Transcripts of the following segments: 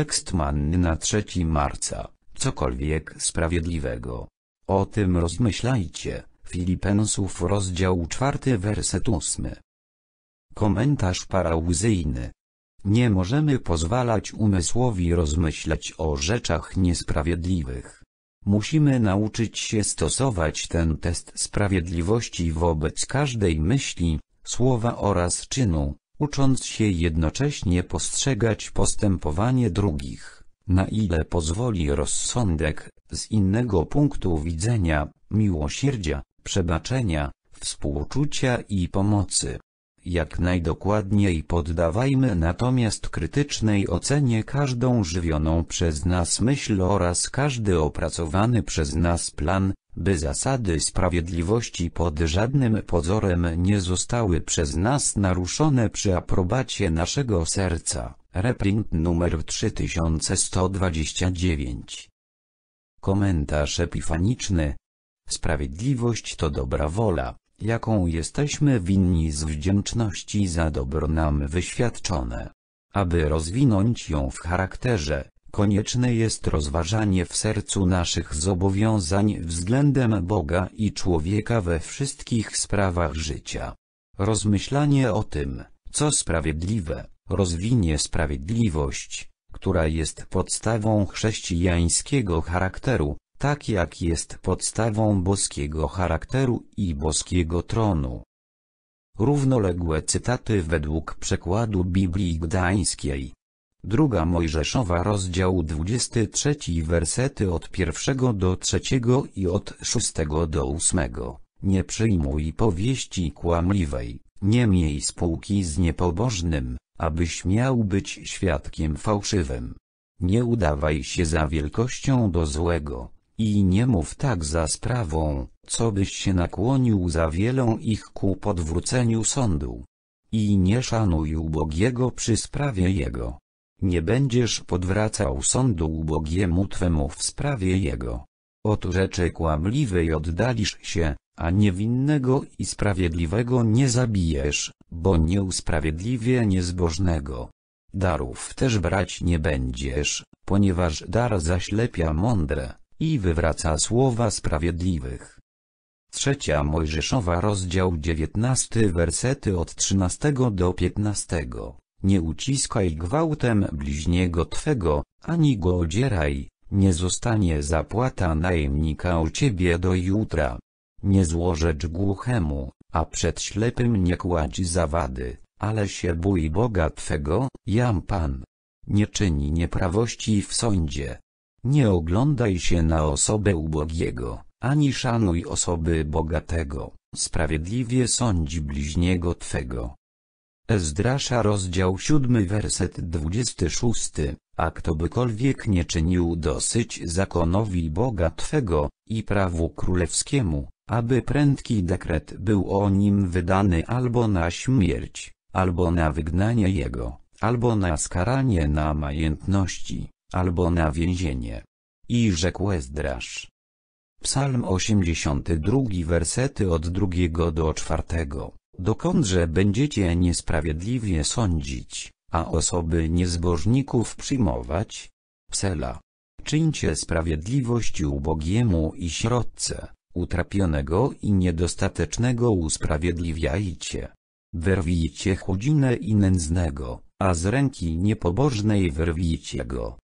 Tekst manny na 3 marca, cokolwiek sprawiedliwego. O tym rozmyślajcie, Filipensów rozdział 4 werset 8. Komentarz parauzyjny. Nie możemy pozwalać umysłowi rozmyślać o rzeczach niesprawiedliwych. Musimy nauczyć się stosować ten test sprawiedliwości wobec każdej myśli, słowa oraz czynu ucząc się jednocześnie postrzegać postępowanie drugich, na ile pozwoli rozsądek, z innego punktu widzenia, miłosierdzia, przebaczenia, współczucia i pomocy jak najdokładniej poddawajmy natomiast krytycznej ocenie każdą żywioną przez nas myśl oraz każdy opracowany przez nas plan, by zasady sprawiedliwości pod żadnym pozorem nie zostały przez nas naruszone przy aprobacie naszego serca. Reprint numer 3129 Komentarz epifaniczny Sprawiedliwość to dobra wola jaką jesteśmy winni z wdzięczności za dobro nam wyświadczone. Aby rozwinąć ją w charakterze, konieczne jest rozważanie w sercu naszych zobowiązań względem Boga i człowieka we wszystkich sprawach życia. Rozmyślanie o tym, co sprawiedliwe, rozwinie sprawiedliwość, która jest podstawą chrześcijańskiego charakteru, tak jak jest podstawą boskiego charakteru i boskiego tronu. Równoległe cytaty według przekładu Biblii Gdańskiej. Druga Mojżeszowa rozdział 23 wersety od pierwszego do trzeciego i od szóstego do ósmego. Nie przyjmuj powieści kłamliwej, nie miej spółki z niepobożnym, abyś miał być świadkiem fałszywym. Nie udawaj się za wielkością do złego i nie mów tak za sprawą, co byś się nakłonił za wielą ich ku podwróceniu sądu. I nie szanuj ubogiego przy sprawie jego. Nie będziesz podwracał sądu ubogiemu twemu w sprawie jego. Od rzeczy kłamliwej oddalisz się, a niewinnego i sprawiedliwego nie zabijesz, bo nie usprawiedliwie niezbożnego. Darów też brać nie będziesz, ponieważ dar zaślepia mądre i wywraca słowa sprawiedliwych. Trzecia Mojżeszowa rozdział 19 wersety od 13 do 15. Nie uciskaj gwałtem bliźniego Twego, ani go odzieraj, nie zostanie zapłata najemnika u Ciebie do jutra. Nie złożecz głuchemu, a przed ślepym nie kładź zawady, ale się bój Boga Twego, jam Pan. Nie czyni nieprawości w sądzie, nie oglądaj się na osobę ubogiego, ani szanuj osoby bogatego, sprawiedliwie sądź bliźniego Twego. Ezdrasza rozdział 7 werset 26, a kto bykolwiek nie czynił dosyć zakonowi Boga Twego, i prawu królewskiemu, aby prędki dekret był o nim wydany albo na śmierć, albo na wygnanie jego, albo na skaranie na majętności albo na więzienie. I rzekł Ezdrasz. Psalm 82 wersety od drugiego do czwartego. Dokądże będziecie niesprawiedliwie sądzić, a osoby niezbożników przyjmować? Psela. Czyńcie sprawiedliwość ubogiemu i środce, utrapionego i niedostatecznego usprawiedliwiajcie. Wyrwijcie chudzinę i nędznego, a z ręki niepobożnej wyrwijcie go.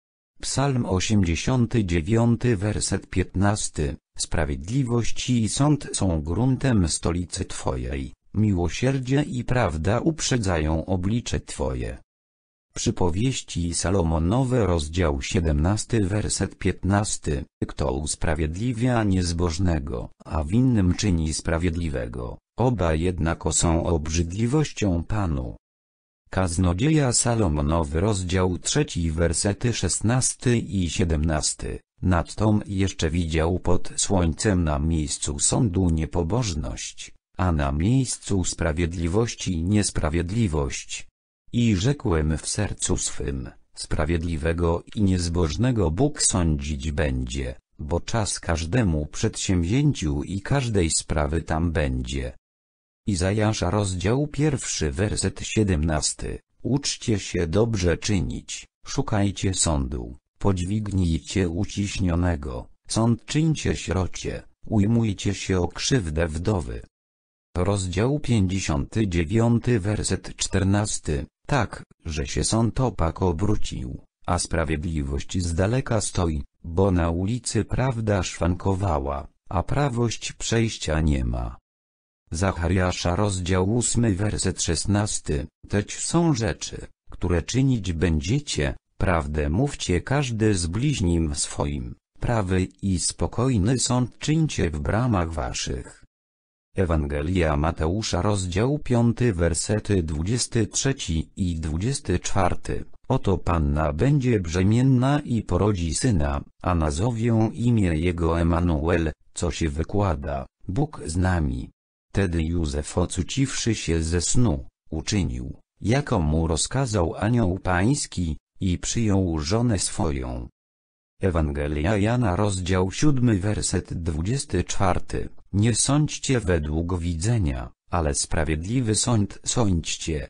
Psalm 89 werset 15 Sprawiedliwość i sąd są gruntem stolicy Twojej, miłosierdzie i prawda uprzedzają oblicze Twoje. Przypowieści Salomonowe rozdział 17 werset 15 Kto usprawiedliwia niezbożnego, a winnym czyni sprawiedliwego, oba jednako są obrzydliwością Panu. Kaznodzieja Salomonowy rozdział trzeci wersety 16 i 17. Nadtom jeszcze widział pod słońcem na miejscu sądu niepobożność, a na miejscu sprawiedliwości niesprawiedliwość. I rzekłem w sercu swym, sprawiedliwego i niezbożnego Bóg sądzić będzie, bo czas każdemu przedsięwzięciu i każdej sprawy tam będzie. Izajasza rozdział pierwszy werset 17. Uczcie się dobrze czynić, szukajcie sądu, podźwignijcie uciśnionego, sąd czyńcie śrocie, ujmujcie się o krzywdę wdowy. Rozdział 59 werset 14. Tak, że się sąd opak obrócił, a sprawiedliwość z daleka stoi, bo na ulicy prawda szwankowała, a prawość przejścia nie ma. Zachariasza rozdział 8 werset 16, teć są rzeczy, które czynić będziecie, prawdę mówcie każdy z bliźnim swoim, prawy i spokojny sąd czyńcie w bramach waszych. Ewangelia Mateusza rozdział 5 wersety 23 i 24. Oto panna będzie brzemienna i porodzi syna, a nazwią imię jego Emanuel, co się wykłada, Bóg z nami. Tedy Józef ocuciwszy się ze snu, uczynił, jako mu rozkazał anioł pański, i przyjął żonę swoją. Ewangelia Jana rozdział 7 werset 24 Nie sądźcie według widzenia, ale sprawiedliwy sąd sądźcie.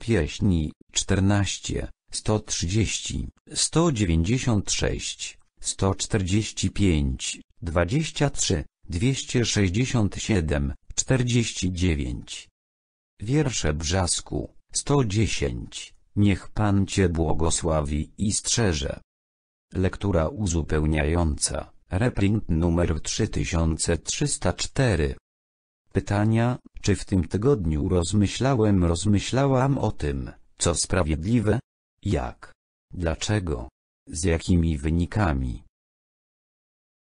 Pieśni 14, 130, 196, 145, 23, 267, 49. Wiersze Brzasku, 110. Niech Pan Cię błogosławi i strzeże. Lektura uzupełniająca, reprint numer 3304. Pytania, czy w tym tygodniu rozmyślałem rozmyślałam o tym, co sprawiedliwe? Jak? Dlaczego? Z jakimi wynikami?